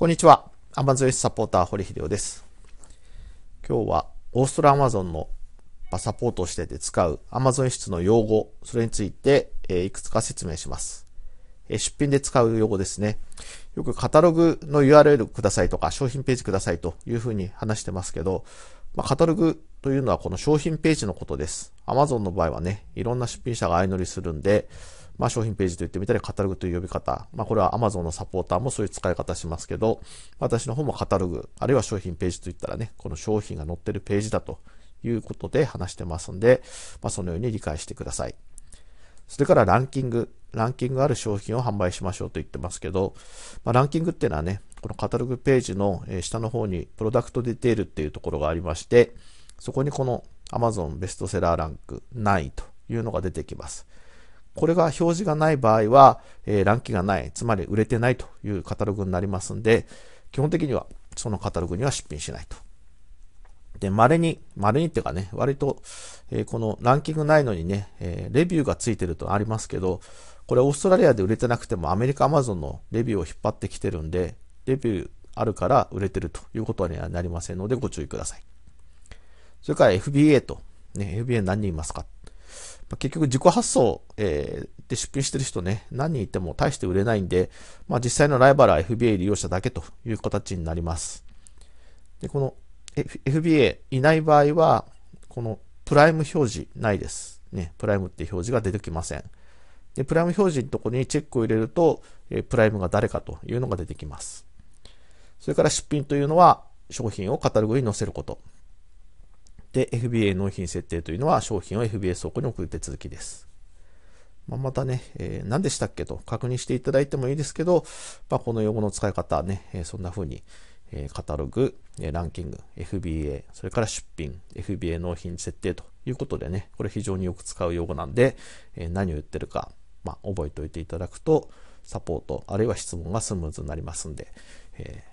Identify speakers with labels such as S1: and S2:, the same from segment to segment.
S1: こんにちは。アマゾンサポーター、堀秀夫です。今日は、オーストラアマゾンのサポートをしてて使うアマゾン室の用語、それについて、えいくつか説明します、え出品で使う用語ですね。よくカタログの URL くださいとか、商品ページくださいというふうに話してますけど、まあ、カタログというのはこの商品ページのことです。アマゾンの場合はね、いろんな出品者が相乗りするんで、まあ、商品ページと言ってみたり、カタログという呼び方。まあ、これは Amazon のサポーターもそういう使い方しますけど、私の方もカタログ、あるいは商品ページと言ったらね、この商品が載ってるページだということで話してますんで、まあ、そのように理解してください。それからランキング。ランキングある商品を販売しましょうと言ってますけど、まあ、ランキングっていうのはね、このカタログページの下の方にプロダクトディテールっていうところがありまして、そこにこの Amazon ベストセラーランク9位というのが出てきます。これが表示がない場合は、えー、乱気がない、つまり売れてないというカタログになりますんで、基本的にはそのカタログには出品しないと。で、稀に、稀にっていうかね、割と、えー、このランキングないのにね、えー、レビューがついてるとありますけど、これオーストラリアで売れてなくてもアメリカアマゾンのレビューを引っ張ってきてるんで、レビューあるから売れてるということにはなりませんのでご注意ください。それから FBA と、ね、FBA 何人いますかまあ、結局自己発送、えー、で出品してる人ね、何人いても大して売れないんで、まあ、実際のライバルは FBA 利用者だけという形になります。で、この FBA いない場合は、このプライム表示ないです。ね、プライムって表示が出てきません。で、プライム表示のとこにチェックを入れると、えプライムが誰かというのが出てきます。それから出品というのは、商品をカタログに載せること。で、FBA 納品設定というのは商品を FBA 倉庫に送る手続きです。まあ、またね、えー、何でしたっけと確認していただいてもいいですけど、まあ、この用語の使い方ね、えー、そんな風に、えー、カタログ、えランキング、FBA、それから出品、FBA 納品設定ということでね、これ非常によく使う用語なんで、え何を言ってるか、まあ、覚えておいていただくと、サポート、あるいは質問がスムーズになりますんで、え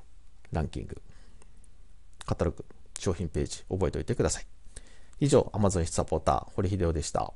S1: ランキング、カタログ、商品ページ覚えておいてください。以上、Amazon サポーター、堀秀夫でした。